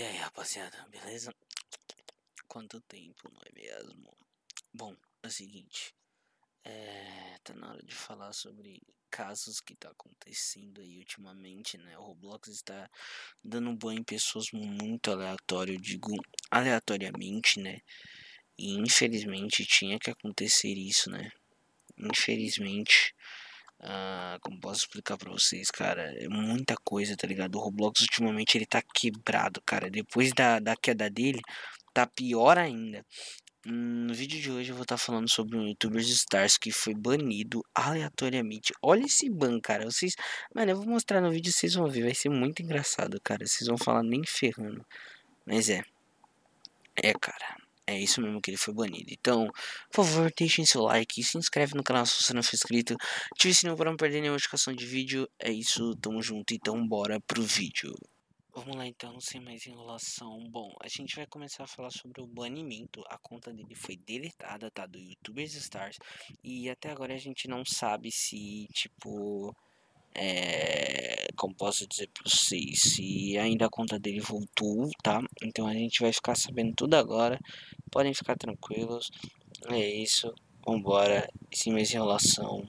E aí, rapaziada, beleza? Quanto tempo, não é mesmo? Bom, é o seguinte. É, tá na hora de falar sobre casos que tá acontecendo aí ultimamente, né? O Roblox está dando banho em pessoas muito aleatório, digo aleatoriamente, né? E infelizmente tinha que acontecer isso, né? Infelizmente. Ah, como posso explicar para vocês, cara? É muita coisa, tá ligado? O Roblox ultimamente ele tá quebrado, cara. Depois da, da queda dele, tá pior ainda. no vídeo de hoje eu vou estar tá falando sobre um youtuber Stars que foi banido aleatoriamente. Olha esse ban, cara. Vocês. Mano, eu vou mostrar no vídeo, vocês vão ver. Vai ser muito engraçado, cara. Vocês vão falar nem ferrando. Mas é. É, cara. É isso mesmo que ele foi banido. Então, por favor, deixem seu like, se inscreve no canal se você não for inscrito, ative o sininho para não perder nenhuma notificação de vídeo. É isso, tamo junto, então bora pro vídeo. Vamos lá então, sem mais enrolação. Bom, a gente vai começar a falar sobre o banimento. A conta dele foi deletada, tá? Do YouTubers Stars. E até agora a gente não sabe se, tipo é, como posso dizer para vocês, se ainda a conta dele voltou, tá? Então a gente vai ficar sabendo tudo agora. Podem ficar tranquilos. É isso. Vambora. Sem mais enrolação.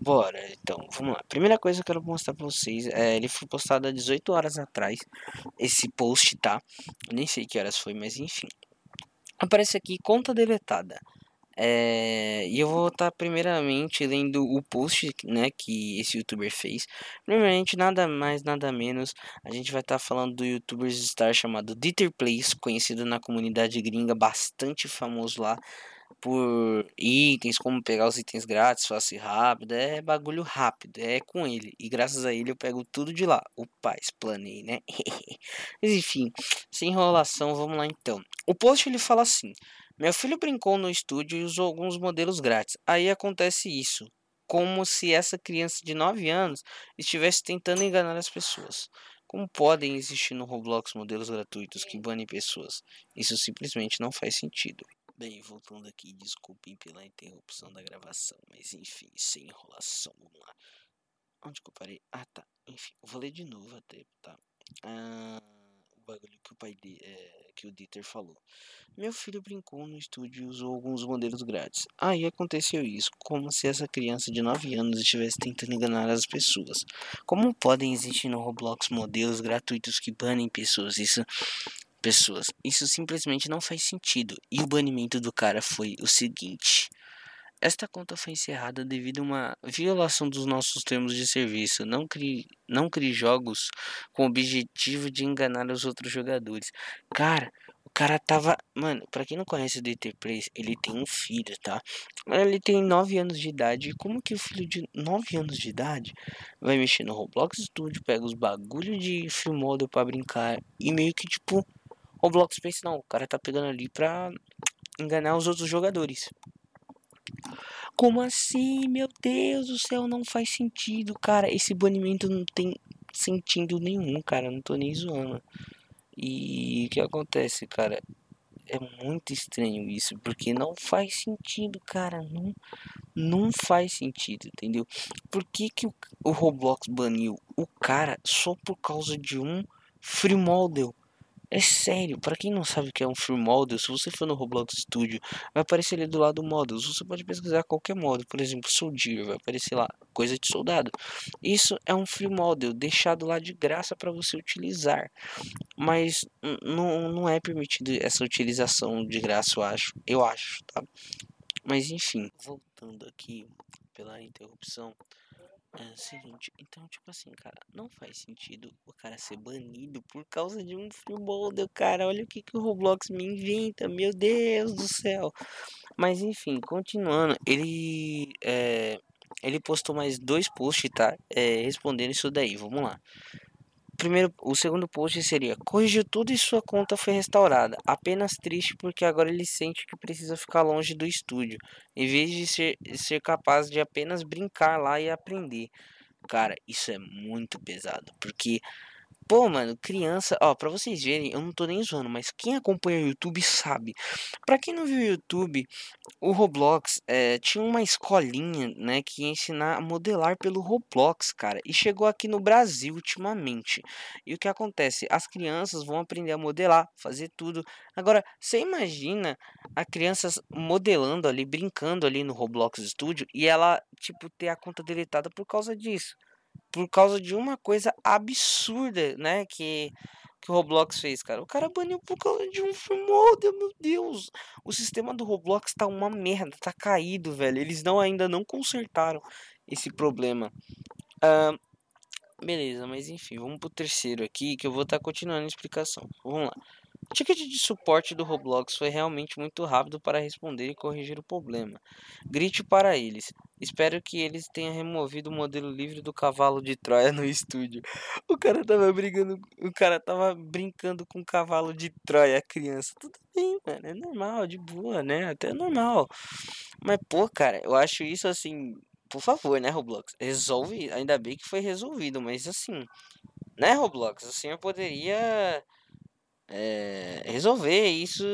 Bora, então, vamos lá. Primeira coisa que eu quero mostrar para vocês, é, ele foi postado há 18 horas atrás, esse post, tá? Eu nem sei que horas foi, mas enfim. Aparece aqui, conta deletada. É, e eu vou estar primeiramente lendo o post né, que esse youtuber fez. Primeiramente, nada mais, nada menos, a gente vai estar falando do youtuber star chamado Dieter conhecido na comunidade gringa, bastante famoso lá por itens, como pegar os itens grátis, fácil e rápido. É bagulho rápido, é com ele. E graças a ele eu pego tudo de lá. O paz, planei, né? Mas enfim, sem enrolação, vamos lá então. O post ele fala assim: meu filho brincou no estúdio e usou alguns modelos grátis. Aí acontece isso, como se essa criança de 9 anos estivesse tentando enganar as pessoas. Como podem existir no Roblox modelos gratuitos que banem pessoas? Isso simplesmente não faz sentido. Bem, voltando aqui, desculpem pela interrupção da gravação, mas enfim, sem enrolação, vamos lá. Onde que eu parei? Ah, tá. Enfim, vou ler de novo até, tá? Ah, o bagulho que o pai dele. Eh, é que o Dieter falou. Meu filho brincou no estúdio e usou alguns modelos grátis. Aí aconteceu isso, como se essa criança de 9 anos estivesse tentando enganar as pessoas. Como podem existir no Roblox modelos gratuitos que banem pessoas? Isso pessoas. Isso simplesmente não faz sentido. E o banimento do cara foi o seguinte: esta conta foi encerrada devido a uma violação dos nossos termos de serviço. Não crie, não crie jogos com o objetivo de enganar os outros jogadores. Cara, o cara tava. Mano, pra quem não conhece o DT3, ele tem um filho, tá? Ele tem 9 anos de idade. Como que o filho de 9 anos de idade vai mexer no Roblox Studio, pega os bagulhos de filmodo pra brincar e meio que tipo. Roblox pensa, não, o cara tá pegando ali pra enganar os outros jogadores. Como assim? Meu Deus do céu, não faz sentido, cara. Esse banimento não tem sentido nenhum, cara. Não tô nem zoando. E o que acontece, cara? É muito estranho isso, porque não faz sentido, cara. Não, não faz sentido, entendeu? Por que, que o, o Roblox baniu o cara só por causa de um free model? É sério, para quem não sabe o que é um Free Model, se você for no Roblox Studio, vai aparecer ali do lado Models. Você pode pesquisar qualquer modo, por exemplo, Soldier, vai aparecer lá, coisa de soldado. Isso é um Free Model, deixado lá de graça para você utilizar. Mas não, não é permitido essa utilização de graça, eu acho. Eu acho, tá? Mas enfim, voltando aqui pela interrupção. É o seguinte, então, tipo assim, cara, não faz sentido o cara ser banido por causa de um futebol, cara. Olha o que, que o Roblox me inventa, meu Deus do céu. Mas enfim, continuando, ele. É, ele postou mais dois posts, tá? É, respondendo isso daí, vamos lá primeiro, o segundo post seria: corrigiu tudo e sua conta foi restaurada. Apenas triste porque agora ele sente que precisa ficar longe do estúdio, em vez de ser, ser capaz de apenas brincar lá e aprender. Cara, isso é muito pesado, porque Pô, mano, criança, ó, pra vocês verem, eu não tô nem zoando, mas quem acompanha o YouTube sabe. Pra quem não viu o YouTube, o Roblox é, tinha uma escolinha, né, que ia ensinar a modelar pelo Roblox, cara. E chegou aqui no Brasil ultimamente. E o que acontece? As crianças vão aprender a modelar, fazer tudo. Agora, você imagina a criança modelando ali, brincando ali no Roblox Studio e ela, tipo, ter a conta deletada por causa disso por causa de uma coisa absurda, né? Que, que o Roblox fez, cara. O cara baniu por causa de um firmware, oh, meu Deus! O sistema do Roblox tá uma merda, tá caído, velho. Eles não ainda não consertaram esse problema. Uh, beleza, mas enfim, vamos pro terceiro aqui que eu vou estar tá continuando a explicação. Vamos lá. O ticket de suporte do Roblox foi realmente muito rápido para responder e corrigir o problema. Grite para eles. Espero que eles tenham removido o modelo livre do cavalo de Troia no estúdio. O cara tava brigando, o cara tava brincando com o cavalo de Troia, a criança. Tudo bem, mano, é normal, de boa, né? Até é normal. Mas pô, cara, eu acho isso assim, por favor, né, Roblox? Resolve, ainda bem que foi resolvido, mas assim, né, Roblox? Assim eu poderia é, resolver isso,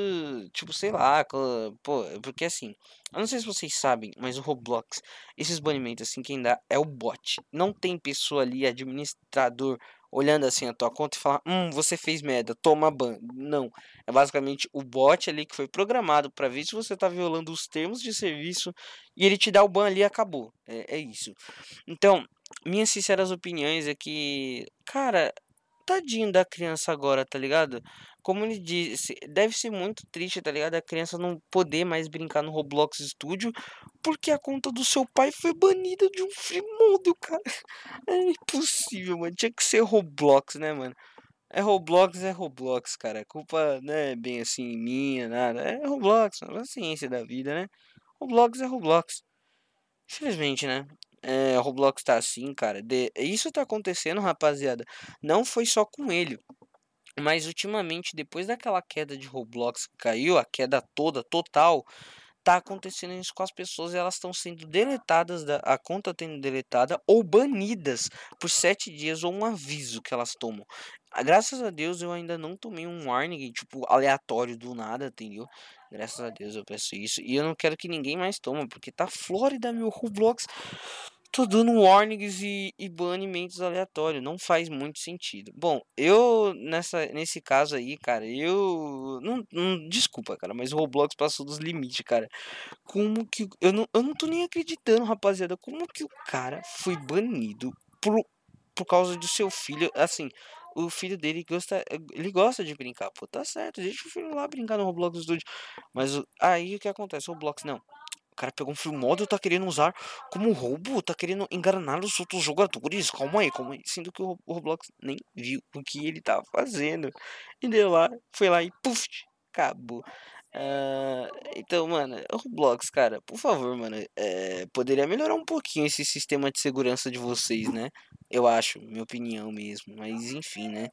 tipo, sei lá, pô, porque assim, eu não sei se vocês sabem, mas o Roblox, esses banimentos, assim, quem dá é o bot. Não tem pessoa ali, administrador, olhando assim a tua conta e falar, hum, você fez merda, toma ban. Não, é basicamente o bot ali que foi programado para ver se você tá violando os termos de serviço e ele te dá o ban ali e acabou. É, é isso. Então, minhas sinceras opiniões é que, cara, tadinho da criança agora, tá ligado? Como ele disse, deve ser muito triste, tá ligado? A criança não poder mais brincar no Roblox Studio porque a conta do seu pai foi banida de um free mundo, cara. É impossível, mano. Tinha que ser Roblox, né, mano? É Roblox, é Roblox, cara. culpa não é bem assim minha, nada. É Roblox, a ciência da vida, né? Roblox é Roblox. Infelizmente, né? É, Roblox tá assim, cara. De... Isso tá acontecendo, rapaziada. Não foi só com ele. Mas ultimamente, depois daquela queda de Roblox que caiu, a queda toda, total, tá acontecendo isso com as pessoas elas estão sendo deletadas, da, a conta tendo deletada ou banidas por sete dias ou um aviso que elas tomam. Ah, graças a Deus eu ainda não tomei um warning, tipo, aleatório do nada, entendeu? Graças a Deus eu peço isso. E eu não quero que ninguém mais toma, porque tá Flórida, meu Roblox tô dando warnings e, e banimentos aleatórios. Não faz muito sentido. Bom, eu, nessa, nesse caso aí, cara, eu. Não, não, desculpa, cara, mas o Roblox passou dos limites, cara. Como que. Eu não, eu não tô nem acreditando, rapaziada. Como que o cara foi banido por, por causa do seu filho? Assim, o filho dele gosta, ele gosta de brincar. Pô, tá certo, deixa o filho lá brincar no Roblox Studio. Mas aí o que acontece? O Roblox não. O cara pegou um fio model, tá querendo usar como roubo, tá querendo enganar os outros jogadores. Calma aí, calma aí. Sendo que o Roblox nem viu o que ele tava tá fazendo. E deu lá, foi lá e puf, acabou. Uh, então, mano, Roblox, cara, por favor, mano, é, poderia melhorar um pouquinho esse sistema de segurança de vocês, né? Eu acho, minha opinião mesmo. Mas enfim, né?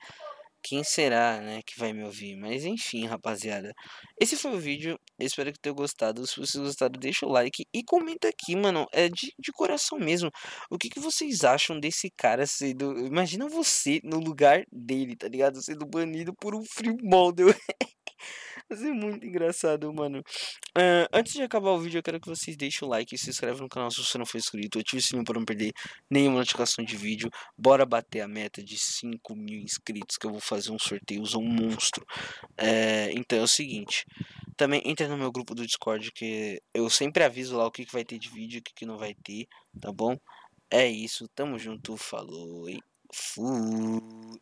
quem será, né, que vai me ouvir. Mas enfim, rapaziada. Esse foi o vídeo. Espero que tenham gostado. Se vocês gostaram, deixa o like e comenta aqui, mano. É de, de coração mesmo. O que, que vocês acham desse cara sendo. Imagina você no lugar dele, tá ligado? Sendo banido por um free model. Mas é muito engraçado, mano. Uh, antes de acabar o vídeo, eu quero que vocês deixem o like, e se inscrevam no canal se você não for inscrito, ative o sininho para não perder nenhuma notificação de vídeo. Bora bater a meta de 5 mil inscritos, que eu vou fazer um sorteio, usar um monstro. Uh, então é o seguinte, também entra no meu grupo do Discord, que eu sempre aviso lá o que, que vai ter de vídeo, o que, que não vai ter, tá bom? É isso, tamo junto, falou e fui.